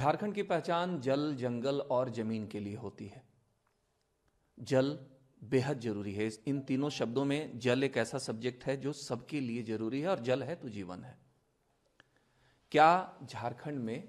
झारखंड की पहचान जल जंगल और जमीन के लिए होती है जल बेहद जरूरी है इन तीनों शब्दों में जल एक ऐसा सब्जेक्ट है जो सबके लिए जरूरी है और जल है तो जीवन है क्या झारखंड में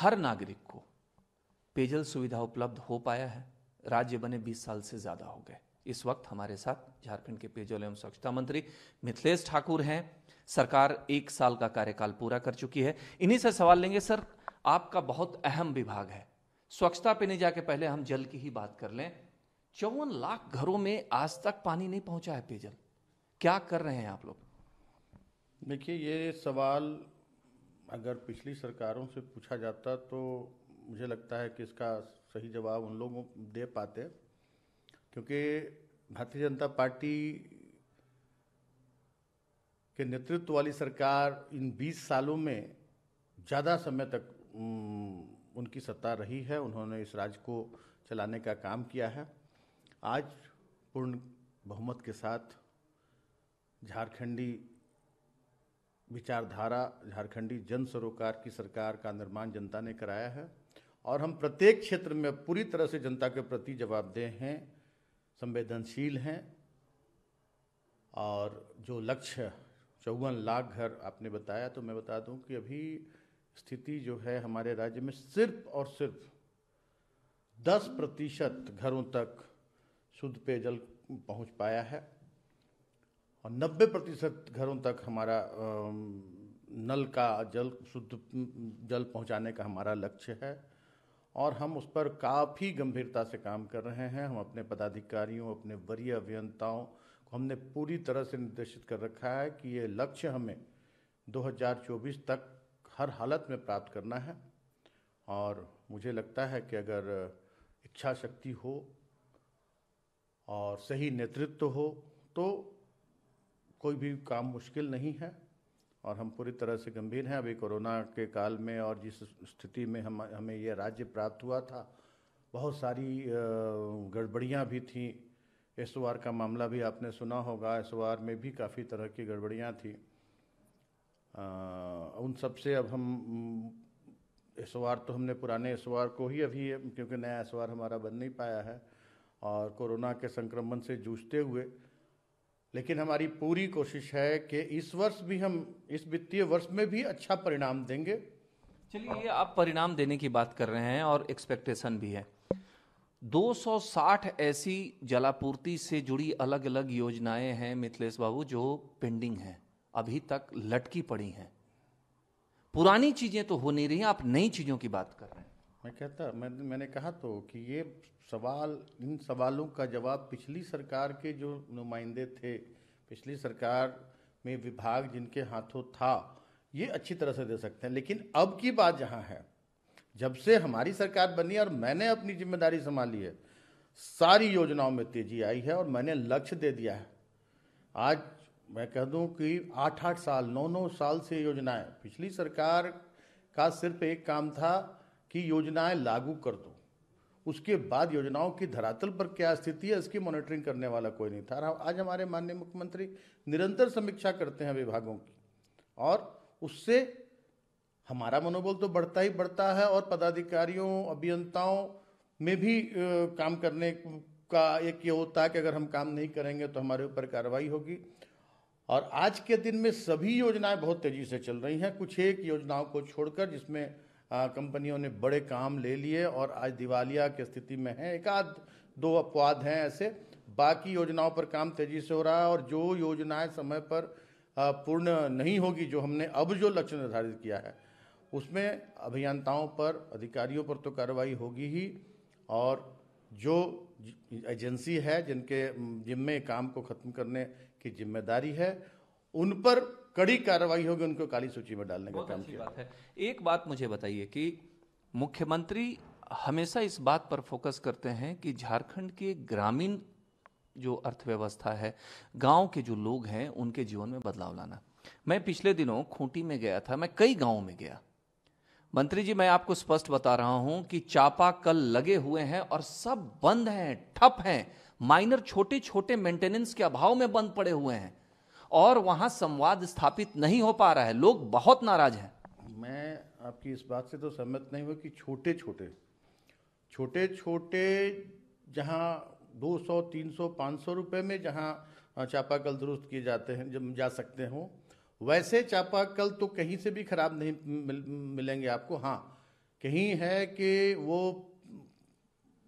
हर नागरिक को पेयजल सुविधा उपलब्ध हो पाया है राज्य बने 20 साल से ज्यादा हो गए इस वक्त हमारे साथ झारखंड के पेयजल एवं स्वच्छता मंत्री मिथिलेश ठाकुर हैं सरकार एक साल का कार्यकाल पूरा कर चुकी है इन्हीं से सवाल लेंगे सर आपका बहुत अहम विभाग है स्वच्छता पे नहीं जाके पहले हम जल की ही बात कर लें चौवन लाख घरों में आज तक पानी नहीं पहुंचा है पेयजल क्या कर रहे हैं आप लोग देखिए ये सवाल अगर पिछली सरकारों से पूछा जाता तो मुझे लगता है कि इसका सही जवाब उन लोगों दे पाते क्योंकि भारतीय जनता पार्टी के नेतृत्व वाली सरकार इन 20 सालों में ज़्यादा समय तक उनकी सत्ता रही है उन्होंने इस राज्य को चलाने का काम किया है आज पूर्ण बहुमत के साथ झारखंडी विचारधारा झारखंडी जन सरोकार की सरकार का निर्माण जनता ने कराया है और हम प्रत्येक क्षेत्र में पूरी तरह से जनता के प्रति जवाबदेह हैं संवेदनशील हैं और जो लक्ष्य चौवन लाख घर आपने बताया तो मैं बता दूं कि अभी स्थिति जो है हमारे राज्य में सिर्फ और सिर्फ 10 प्रतिशत घरों तक शुद्ध पेयजल पहुंच पाया है और 90 प्रतिशत घरों तक हमारा नल का जल शुद्ध जल पहुंचाने का हमारा लक्ष्य है और हम उस पर काफ़ी गंभीरता से काम कर रहे हैं हम अपने पदाधिकारियों अपने वरीय अभियंताओं को हमने पूरी तरह से निर्देशित कर रखा है कि ये लक्ष्य हमें 2024 तक हर हालत में प्राप्त करना है और मुझे लगता है कि अगर इच्छा शक्ति हो और सही नेतृत्व हो तो कोई भी काम मुश्किल नहीं है और हम पूरी तरह से गंभीर हैं अभी कोरोना के काल में और जिस स्थिति में हम हमें यह राज्य प्राप्त हुआ था बहुत सारी गड़बड़ियां भी थीं एस का मामला भी आपने सुना होगा एस में भी काफ़ी तरह की गड़बड़ियां थीं आ, उन सब से अब हम इस बार तो हमने पुराने इस बार को ही अभी क्योंकि नया इस बार हमारा बन नहीं पाया है और कोरोना के संक्रमण से जूझते हुए लेकिन हमारी पूरी कोशिश है कि इस वर्ष भी हम इस वित्तीय वर्ष में भी अच्छा परिणाम देंगे चलिए ये आप परिणाम देने की बात कर रहे हैं और एक्सपेक्टेशन भी है 260 ऐसी जलापूर्ति से जुड़ी अलग अलग योजनाएं हैं मिथिलेश बाबू जो पेंडिंग हैं अभी तक लटकी पड़ी हैं पुरानी चीजें तो हो नहीं रही आप नई चीजों की बात कर रहे हैं मैं कहता मैं, मैंने कहा तो कि ये सवाल इन सवालों का जवाब पिछली सरकार के जो नुमाइंदे थे पिछली सरकार में विभाग जिनके हाथों था ये अच्छी तरह से दे सकते हैं लेकिन अब की बात जहाँ है जब से हमारी सरकार बनी और मैंने अपनी जिम्मेदारी संभाली है सारी योजनाओं में तेजी आई है और मैंने लक्ष्य दे दिया है आज मैं कह दूं कि आठ आठ साल नौ नौ साल से योजनाएं पिछली सरकार का सिर्फ एक काम था कि योजनाएं लागू कर दो उसके बाद योजनाओं की धरातल पर क्या स्थिति है इसकी मॉनिटरिंग करने वाला कोई नहीं था आज हमारे माननीय मुख्यमंत्री निरंतर समीक्षा करते हैं विभागों की और उससे हमारा मनोबल तो बढ़ता ही बढ़ता है और पदाधिकारियों अभियंताओं में भी काम करने का एक ये होता है कि अगर हम काम नहीं करेंगे तो हमारे ऊपर कार्रवाई होगी और आज के दिन में सभी योजनाएं बहुत तेजी से चल रही हैं कुछ एक योजनाओं को छोड़कर जिसमें कंपनियों ने बड़े काम ले लिए और आज दिवालिया की स्थिति में है एक आध दो अपवाद हैं ऐसे बाकी योजनाओं पर काम तेजी से हो रहा है और जो योजनाएं समय पर पूर्ण नहीं होगी जो हमने अब जो लक्ष्य निर्धारित किया है उसमें अभियंताओं पर अधिकारियों पर तो कार्रवाई होगी ही और जो एजेंसी है जिनके जिम्मे काम को ख़त्म करने की जिम्मेदारी है उन पर कड़ी कार्रवाई होगी उनको काली सूची में डालने का काम किया बात है एक बात मुझे बताइए कि मुख्यमंत्री हमेशा इस बात पर फोकस करते हैं कि झारखंड के ग्रामीण जो अर्थव्यवस्था है गांव के जो लोग हैं उनके जीवन में बदलाव लाना मैं पिछले दिनों खूंटी में गया था मैं कई गांवों में गया मंत्री जी मैं आपको स्पष्ट बता रहा हूं कि चापा कल लगे हुए हैं और सब बंद हैं ठप हैं माइनर छोटे छोटे मेंटेनेंस के अभाव में बंद पड़े हुए हैं और वहां संवाद स्थापित नहीं हो पा रहा है लोग बहुत नाराज हैं मैं आपकी इस बात से तो सहमत नहीं हुआ कि छोटे छोटे छोटे छोटे जहां 200 300 500 रुपए में जहां चापाकल दुरुस्त किए जाते हैं जब जा सकते हो वैसे चापाकल तो कहीं से भी खराब नहीं मिल, मिलेंगे आपको हाँ कहीं है कि वो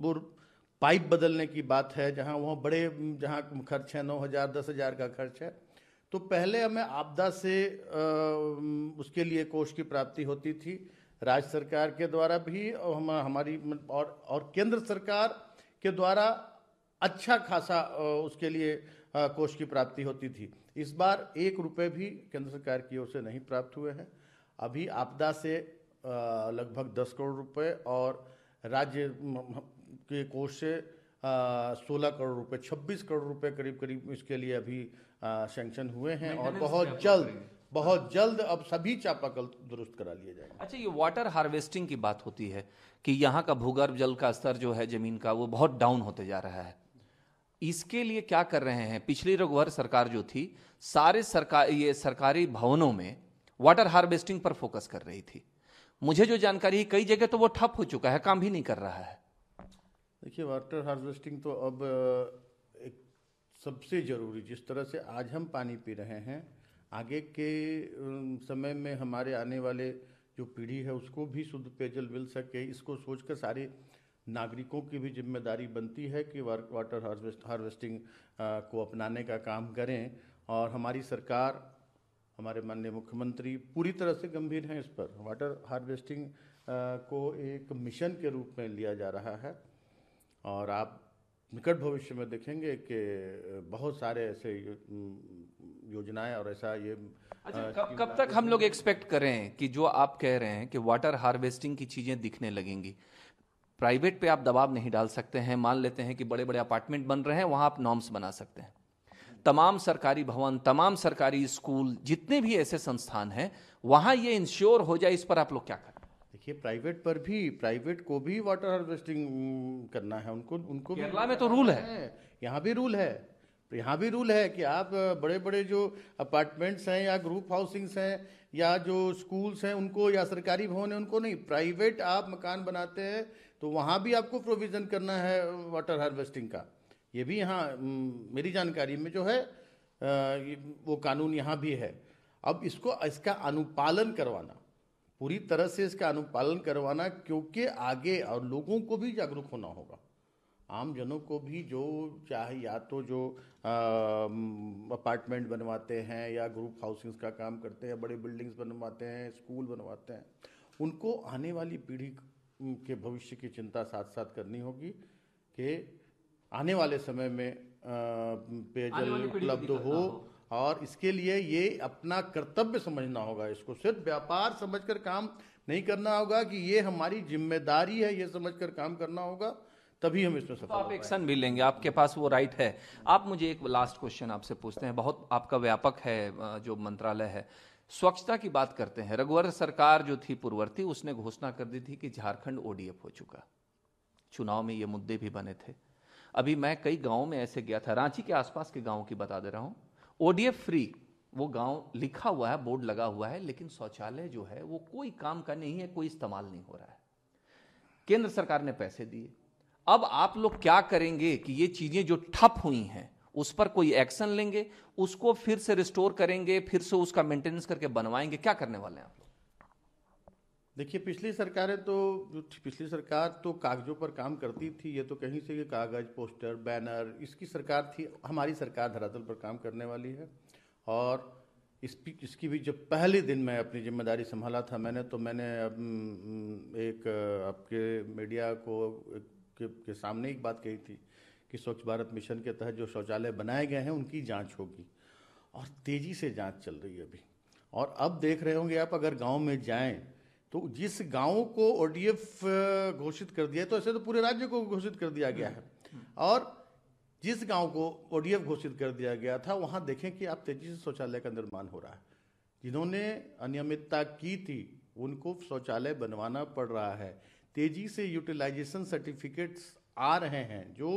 वो पाइप बदलने की बात है जहाँ वहाँ बड़े जहाँ खर्च है नौ हज़ार दस हज़ार का खर्च है तो पहले हमें आपदा से उसके लिए कोष की प्राप्ति होती थी राज्य सरकार के द्वारा भी और हम हमारी और और केंद्र सरकार के द्वारा अच्छा खासा उसके लिए कोष की प्राप्ति होती थी इस बार एक रुपये भी केंद्र सरकार की ओर से नहीं प्राप्त हुए हैं अभी आपदा से लगभग दस करोड़ रुपए और राज्य के कोष से सोलह करोड़ रुपए छब्बीस करोड़ रुपए करीब करीब इसके लिए अभी सेंक्शन हुए हैं और बहुत जल्द बहुत जल्द अब सभी चापाकल दुरुस्त करा लिए जाएंगे अच्छा ये वाटर हार्वेस्टिंग की बात होती है कि यहाँ का भूगर्भ जल का स्तर जो है जमीन का वो बहुत डाउन होते जा रहा है इसके लिए क्या कर रहे हैं पिछली रघुवर सरकार जो थी सारे सरकार ये सरकारी भवनों में वाटर हार्वेस्टिंग पर फोकस कर रही थी मुझे जो जानकारी है कई जगह तो वो ठप हो चुका है काम भी नहीं कर रहा है देखिए वाटर हार्वेस्टिंग तो अब एक सबसे ज़रूरी जिस तरह से आज हम पानी पी रहे हैं आगे के समय में हमारे आने वाले जो पीढ़ी है उसको भी शुद्ध पेयजल मिल सके इसको सोचकर सारे नागरिकों की भी जिम्मेदारी बनती है कि वाटर हार्वेस्ट हार्वेस्टिंग को अपनाने का काम करें और हमारी सरकार हमारे माननीय मुख्यमंत्री पूरी तरह से गंभीर हैं इस पर वाटर हार्वेस्टिंग को एक मिशन के रूप में लिया जा रहा है और आप निकट भविष्य में देखेंगे कि बहुत सारे ऐसे योजनाएं और ऐसा ये अच्छा कब कब तक हम लोग एक्सपेक्ट करें कि जो आप कह रहे हैं कि वाटर हार्वेस्टिंग की चीज़ें दिखने लगेंगी प्राइवेट पे आप दबाव नहीं डाल सकते हैं मान लेते हैं कि बड़े बड़े अपार्टमेंट बन रहे हैं वहाँ आप नॉर्म्स बना सकते हैं तमाम सरकारी भवन तमाम सरकारी स्कूल जितने भी ऐसे संस्थान हैं वहाँ ये इंश्योर हो जाए इस पर आप लोग क्या करें ये प्राइवेट पर भी प्राइवेट को भी वाटर हार्वेस्टिंग mm, करना है उनको उनको केरला में तो रूल है, है। यहाँ भी रूल है यहाँ भी रूल है कि आप बड़े बड़े जो अपार्टमेंट्स हैं या ग्रुप हाउसिंग्स हैं या जो स्कूल्स हैं उनको या सरकारी भवन है उनको नहीं प्राइवेट आप मकान बनाते हैं तो वहाँ भी आपको प्रोविज़न करना है वाटर हार्वेस्टिंग का ये भी यहाँ mm, मेरी जानकारी में जो है वो कानून यहाँ भी है अब इसको इसका अनुपालन करवाना पूरी तरह से इसका अनुपालन करवाना क्योंकि आगे और लोगों को भी जागरूक होना होगा आम जनों को भी जो चाहे या तो जो अपार्टमेंट बनवाते हैं या ग्रुप हाउसिंग्स का काम करते हैं बड़े बिल्डिंग्स बनवाते हैं स्कूल बनवाते हैं उनको आने वाली पीढ़ी के भविष्य की चिंता साथ साथ करनी होगी कि आने वाले समय में पेयजल उपलब्ध हो और इसके लिए ये अपना कर्तव्य समझना होगा इसको सिर्फ व्यापार समझकर काम नहीं करना होगा कि ये हमारी जिम्मेदारी है ये समझकर काम करना होगा तभी हम इसमें सफल तो आप एक्शन भी लेंगे आपके पास वो राइट है आप मुझे एक लास्ट क्वेश्चन आपसे पूछते हैं बहुत आपका व्यापक है जो मंत्रालय है स्वच्छता की बात करते हैं रघुवर सरकार जो थी पूर्ववर्ती उसने घोषणा कर दी थी कि झारखंड ओडीएफ हो चुका चुनाव में ये मुद्दे भी बने थे अभी मैं कई गाँव में ऐसे गया था रांची के आसपास के गाँव की बता दे रहा हूँ ओडीएफ फ्री वो गांव लिखा हुआ है बोर्ड लगा हुआ है लेकिन शौचालय जो है वो कोई काम का नहीं है कोई इस्तेमाल नहीं हो रहा है केंद्र सरकार ने पैसे दिए अब आप लोग क्या करेंगे कि ये चीजें जो ठप हुई हैं उस पर कोई एक्शन लेंगे उसको फिर से रिस्टोर करेंगे फिर से उसका मेंटेनेंस करके बनवाएंगे क्या करने वाले हैं आप देखिए पिछली सरकारें तो जो पिछली सरकार तो कागजों पर काम करती थी ये तो कहीं से ये कागज पोस्टर बैनर इसकी सरकार थी हमारी सरकार धरातल पर काम करने वाली है और इस इसकी भी जब पहले दिन मैं अपनी जिम्मेदारी संभाला था मैंने तो मैंने एक आपके मीडिया को के, के सामने एक बात कही थी कि स्वच्छ भारत मिशन के तहत जो शौचालय बनाए गए हैं उनकी जाँच होगी और तेज़ी से जाँच चल रही है अभी और अब देख रहे होंगे आप अगर गाँव में जाएँ तो जिस गांव को ओडीएफ घोषित कर दिया तो ऐसे तो पूरे राज्य को घोषित कर दिया गया है हम्म, हम्म। और जिस गांव को ओडीएफ घोषित कर दिया गया था वहां देखें कि आप तेजी से शौचालय का निर्माण हो रहा है जिन्होंने अनियमितता की थी उनको शौचालय बनवाना पड़ रहा है तेजी से यूटिलाइजेशन सर्टिफिकेट्स आ रहे हैं जो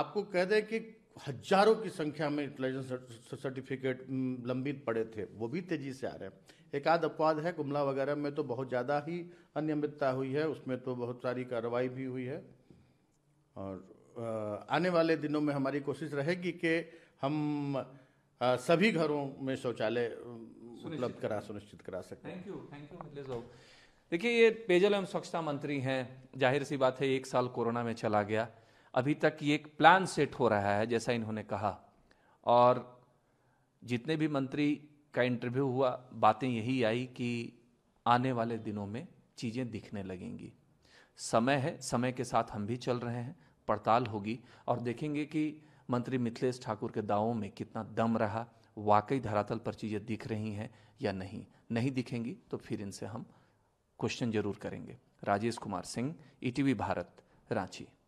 आपको कह दें कि हजारों की संख्या में इंटेलिजेंस सर्टिफिकेट लंबित पड़े थे वो भी तेजी से आ रहे हैं एक आध अपवाद है गुमला वगैरह में तो बहुत ज़्यादा ही अनियमितता हुई है उसमें तो बहुत सारी कार्रवाई भी हुई है और आने वाले दिनों में हमारी कोशिश रहेगी कि हम सभी घरों में शौचालय उपलब्ध करा सुनिश्चित करा सकते थैंक यू थैंक यू देखिए ये पेयजल एवं स्वच्छता मंत्री हैं जाहिर सी बात है एक साल कोरोना में चला गया अभी तक ये एक प्लान सेट हो रहा है जैसा इन्होंने कहा और जितने भी मंत्री का इंटरव्यू हुआ बातें यही आई कि आने वाले दिनों में चीज़ें दिखने लगेंगी समय है समय के साथ हम भी चल रहे हैं पड़ताल होगी और देखेंगे कि मंत्री मिथिलेश ठाकुर के दावों में कितना दम रहा वाकई धरातल पर चीज़ें दिख रही हैं या नहीं नहीं दिखेंगी तो फिर इनसे हम क्वेश्चन जरूर करेंगे राजेश कुमार सिंह ईटीवी e भारत रांची